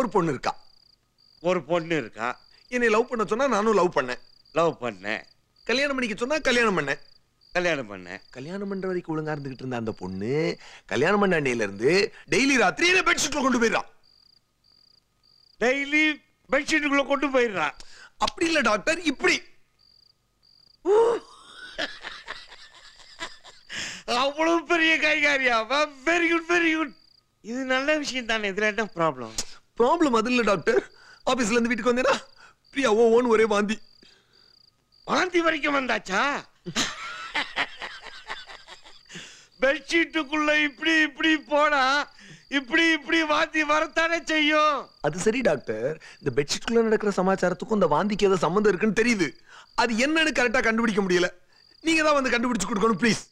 ஒரு பொண்ணு இருக்கா ஒரு பொண்ணு இருக்கா என்னை லவ் பண்ண சொன்னா நானும் லவ் பண்ணேன் லவ் பண்ணேன் கல்யாணம் பண்ணிக்க சொன்னா கல்யாணம் பண்ணேன் கல்யாணம் பண்ணேன் கல்யாணம் பண்ற வரைக்கும் ஒழுங்கா இருந்துகிட்டு இருந்த அந்த பொண்ணு கல்யாணம் பண்ண அண்டையில இருந்து டெய்லி ராத்திரி என்ன பெட்ஷீட்ல கொண்டு போயிடுறான் டெய்லி பெட்ஷீட்டுக்குள்ள கொண்டு போயிடுறான் அப்படி இல்ல டாக்டர் இப்படி அவ்வளவு பெரிய கைகாரியா வெரி குட் வெரி குட் இது நல்ல விஷயம் தானே இதுல என்ன ப்ராப்ளம் ப்ராப்ளம் அது இல்லை டாக்டர் ஆஃபீஸ்லேருந்து வீட்டுக்கு வந்தேனா ஓ ஓன் ஒரே வாந்தி வாந்தி வரைக்கும் வந்தாச்சா பெட்ஷீட்டுக்குள்ள இப்படி இப்படி போனா இப்படி இப்படி வாந்தி வரத்தானே செய்யும் அது சரி டாக்டர் இந்த பெட்ஷீட்டுக்குள்ள நடக்கிற சமாச்சாரத்துக்கும் இந்த வாந்திக்கு ஏதோ சம்மந்தம் இருக்குன்னு தெரியுது அது என்னன்னு கரெக்டா கண்டுபிடிக்க முடியல நீங்க தான் வந்து கண்டுபிடிச்சு கொடுக்கணும் ப்ளீஸ்